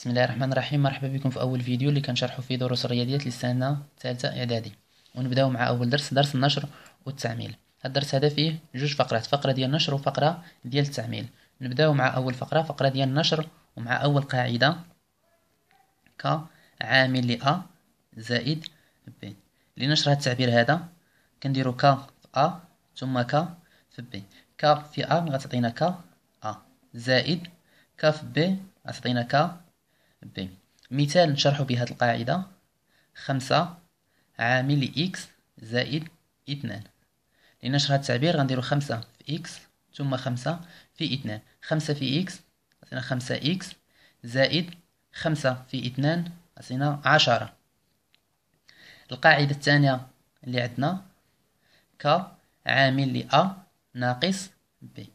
بسم الله الرحمن الرحيم مرحبا بكم في اول فيديو اللي كنشرحوا فيه دروس الرياضيات للسنه الثالثه اعدادي ونبداو مع اول درس درس النشر والتعميل هذا الدرس هذا فيه جوج فقرات فقره ديال النشر وفقره ديال التعميل نبداو مع اول فقره فقره ديال النشر ومع اول قاعده ك عامل ل ا زائد ب لنشر هذا التعبير هذا كنديرو ك في ا ثم ك في ب ك في ا غتعطينا ك ا زائد ك في ب غتعطينا ك بي مثال نشرح بهذه القاعدة خمسة عامل إكس زائد اثنان لنشر هذا التعبير غنديرو خمسة في إكس ثم خمسة في اثنان خمسة في إكس عطينا خمسة إكس زائد خمسة في اثنان عطينا عشرة القاعدة الثانية اللي عندنا ك عامل لأ ناقص بي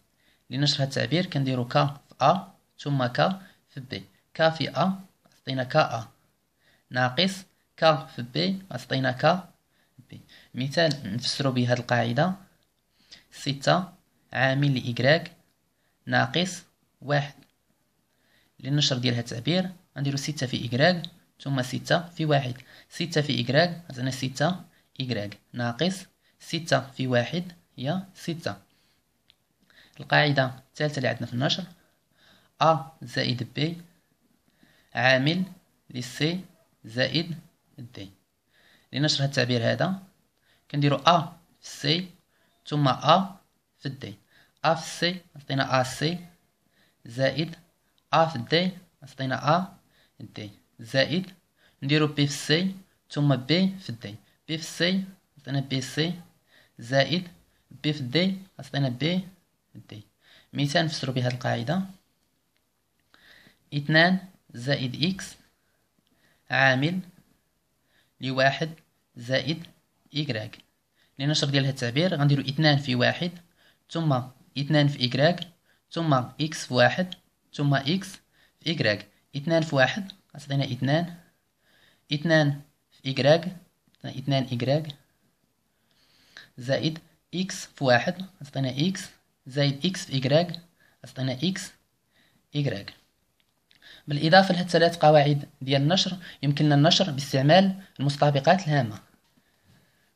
لنشر هذا التعبير كنديرو ك في أ ثم ك في ب كافئة أعطينا كاء ناقص كا في بي أعطينا كا بي مثال نفسرو به القاعدة ستة عامل لإكراك ناقص واحد للنشر ديال هاد التعبير غنديرو ستة في إكراك ثم ستة في واحد ستة في إكراك عطينا ستة إكراك ناقص ستة في واحد هي ستة القاعدة الثالثة اللي عندنا في النشر أ زائد بي عامل لسي زائد دي لنشر هذا التعبير هذا كنديرو ا في سي ثم ا في دي ا في سي عطينا ا سي زائد ا في دي عطينا ا دي زائد نديرو بي في سي ثم بي في دي بي في سي عطينا بي سي زائد بي في دي عطينا بي دي مثال نفسرو بهاد القاعدة اثنان زائد إكس عامل لواحد زائد إكراك لنشر ديال هاد التعبير غنديرو اثنان في واحد ثم اثنان في إكراك ثم إكس في واحد ثم إكس في إكراك اثنان في واحد غتعطينا اثنان اثنان في إكراك اثنان إكراك زائد إكس في واحد غتعطينا إكس زائد إكس في إكراك غتعطينا إكس إكراك بالإضافة لهذه ثلاث قواعد ديال النشر يمكننا النشر باستعمال المستبقات الهامة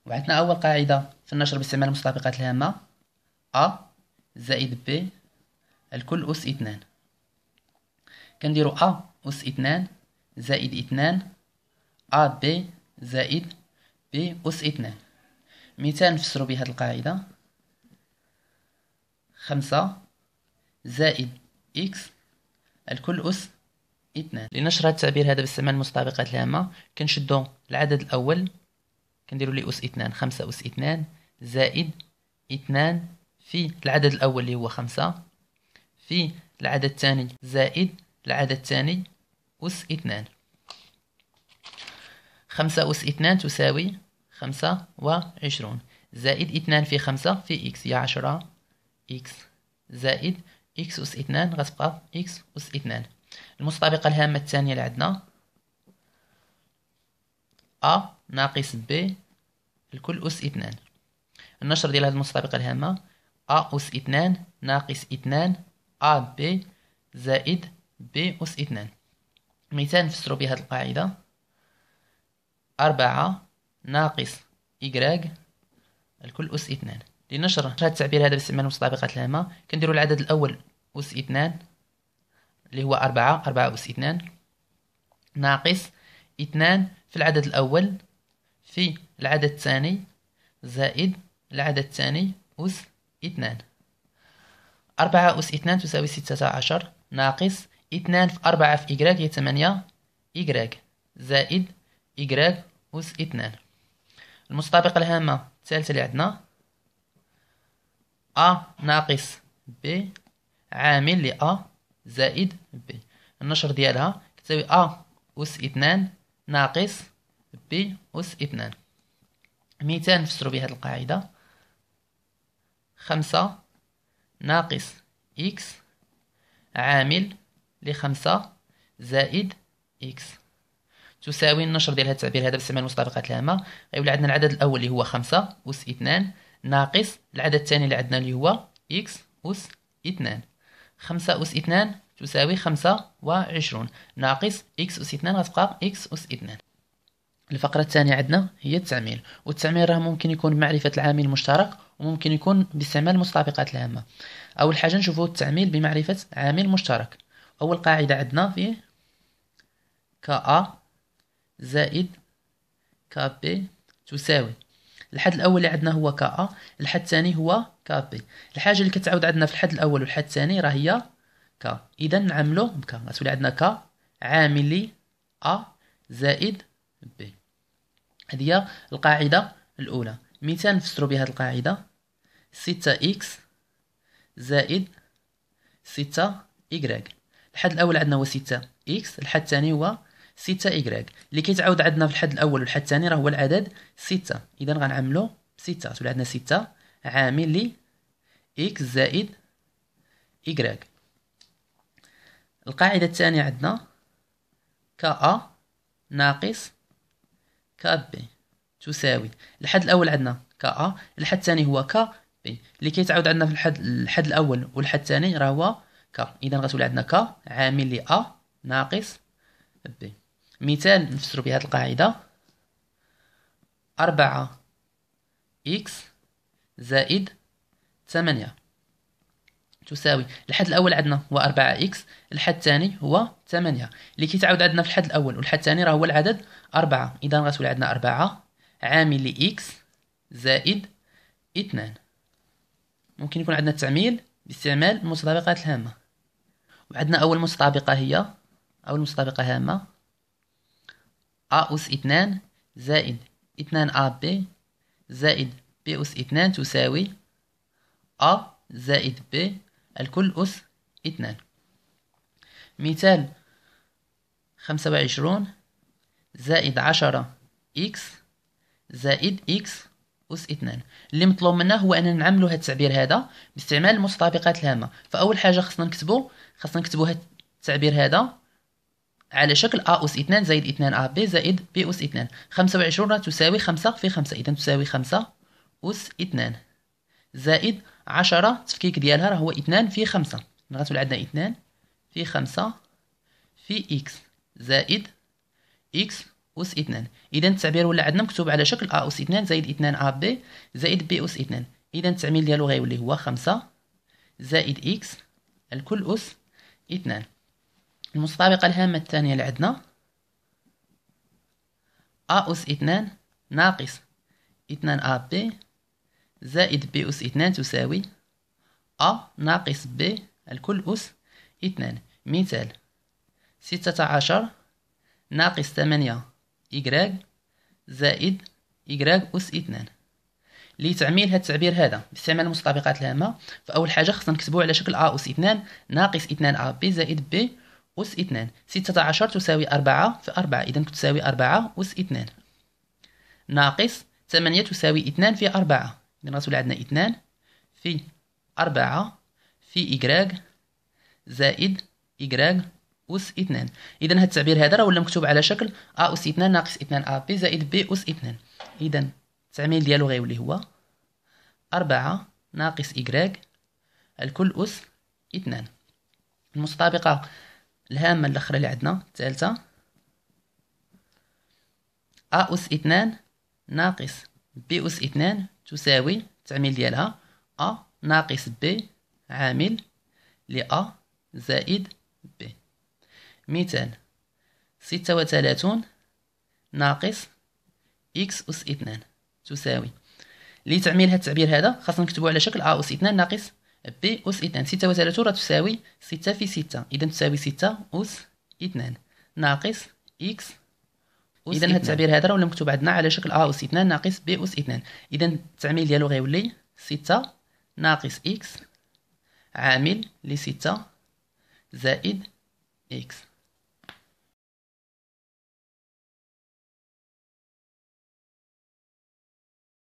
وعندنا أول قاعدة في النشر باستعمال المستبقات الهامة أ زائد ب الكل أس اثنان كنديرو أ أس اثنان زائد اثنان أ ب زائد ب أس اثنان مثال نفسرو بهاد القاعدة خمسة زائد إكس الكل أس اثنان لنشر التعبير هذا بالسماع المستعبقات الهامة كنشدو العدد الأول كنديرو ليه أس اثنان خمسة أس اثنان زائد اثنان في العدد الأول اللي هو خمسة في العدد الثاني زائد العدد الثاني أس اثنان خمسة أس اثنان تساوي خمسة وعشرون زائد اثنان في خمسة في إكس هي عشرة إكس زائد إكس أس اثنان غتبقى إكس أس اثنان المستطابقة الهامة الثانية اللي عندنا أ ناقص ب الكل أس اثنان النشر ديال هاد المستطابقة الهامة أ أس اثنان ناقص اثنان أ ب زائد ب أس اثنان مثال نفسرو بهاد القاعدة أربعة ناقص إكراك الكل أس اثنان لنشر هاد التعبير هذا باستعمال المستطابقات الهامة كنديرو العدد الأول أس اثنان اللي هو أربعة أربعة أس اثنان ناقص اثنان في العدد الأول في العدد الثاني زائد العدد الثاني أس اثنان أربعة أس اثنان تساوي ستة عشر ناقص اثنان في أربعة في إجراك هي ثمانية إجراك زائد إجراك أس اثنان المستطابقة الهامة الثالثة اللي عندنا أ ناقص ب عامل لأ زائد بي النشر ديالها كتساوي أ أس اثنان ناقص بي أس اثنان ميتان نفسرو بهاد القاعدة خمسة ناقص إكس عامل لخمسة زائد إكس تساوي النشر ديال هاد التعبير هذا باستعمال المسابقات الهامة غيولي عندنا العدد الأول اللي هو خمسة أس اثنان ناقص العدد الثاني اللي عندنا اللي هو إكس أس اثنان خمسة أس اثنان تساوي خمسة وعشرون ناقص إكس أس اثنان غتبقى إكس أس اثنان الفقرة الثانية عندنا هي التعميل والتعميل راه ممكن يكون بمعرفة العامل المشترك وممكن يكون باستعمال المستبقات العامة أول حاجة نشوفو التعميل بمعرفة عامل مشترك أول قاعدة عندنا فيه كا زائد كبي بي تساوي الحد الاول اللي عندنا هو كا ا الحد الثاني هو كا بي الحاجه اللي كتعاود عندنا في الحد الاول والحد الثاني راه هي كا اذا نعملو بكا غتولي عندنا كا عاملي ا زائد بي هذه هي القاعده الاولى مثال نفسرو بهذه القاعده 6 اكس زائد 6 y الحد الاول عندنا هو 6 اكس الحد الثاني هو 6 y اللي كيتعاود عندنا في الحد الاول والحد الثاني راه هو العدد 6 اذا غنعملو 6 تولي عندنا 6 عامل لي x زائد y القاعده الثانيه عندنا ك ا ناقص ك بي تساوي الحد الاول عندنا ك ا الحد الثاني هو ك بي اللي كيتعاود عندنا في الحد الحد الاول والحد الثاني راه هو ك اذا غتولي عندنا ك عامل لي ا ناقص بي مثال نفسر بهذه القاعدة أربعة إكس زائد ثمانية تساوي الحد الأول عندنا هو أربعة إكس الحد الثاني هو ثمانية اللي كيتعاود عندنا في الحد الأول والحد الثاني راه هو العدد أربعة إذا غتولي عندنا أربعة عامل لإكس زائد اثنان ممكن يكون عندنا التعميل باستعمال المتطابقات الهامة وعندنا أول مستطابقة هي أول مستطابقة هامة أ أس اتنان زائد اتنان أ ب زائد ب أس اتنان تساوي أ زائد ب الكل أس اتنان مثال خمسة وعشرون زائد عشرة إكس زائد إكس أس اتنان اللي مطلوب منا هو أننا نعملو هاد التعبير هذا باستعمال المتطابقات الهامة فأول حاجة خصنا نكتبو خصنا نكتبو هاد التعبير هذا على شكل أ أس 2 زائد 2 أ بي زائد ب أس 2 25 تساوي 5 في 5 إذا تساوي 5 أس 2 زائد 10 تفكيك ديالها راه هو 2 في 5 غتولي عندنا 2 في 5 في إكس زائد إكس أس 2 إذا التعبير ولا عندنا مكتوب على شكل أ أس 2 زائد 2 أ بي زائد بي أس 2 إذا التعميل ديالو غيولي هو 5 زائد إكس الكل أس 2 المتطابقة الهامة الثانية اللي عندنا أ أس اثنان ناقص اثنان أ بي زائد بي أس اثنان تساوي أ ناقص بي الكل أس اثنان مثال ستة عشر ناقص ثمانية إكراك زائد إكراك أس اثنان لتعميل هذا التعبير هذا باستعمال المتطابقات الهامة فأول حاجة خصنا نكتبوه على شكل أ أس اثنان ناقص اثنان أ بي زائد بي أس 2 16 تساوي 4 في 4 إذا تساوي 4 أس 2 ناقص 8 تساوي 2 في 4 إذا راسل عندنا 2 في 4 في إيكغيك زائد إيكغيك أس 2 إذا هذا التعبير هذا راه ولا مكتوب على شكل أ أس 2 ناقص 2 أ بي زائد بي أس 2 إذا التعميل ديالو غيولي هو 4 ناقص إيكغيك الكل أس 2 المستطابقة الهامة الأخرى اللي عندنا الثالثة أ أس اثنان ناقص بي أس اثنان تساوي التعميل ديالها أ ناقص بي عامل لأ زائد بي مثال ستة وثلاثون ناقص إكس أس اثنان تساوي لتعميل هذا التعبير هذا خاصنا نكتبو على شكل أ أس اثنان ناقص ب أس اثنان ستة وثلاثون تساوي ستة في ستة إذا تساوي ستة أس اثنان ناقص إكس إذا هاد التعبير هذا راه مكتوب عندنا على شكل أ أس اثنان ناقص ب أس اثنان إذا التعميل ديالو غيولي ستة ناقص إكس عامل لستة زائد إكس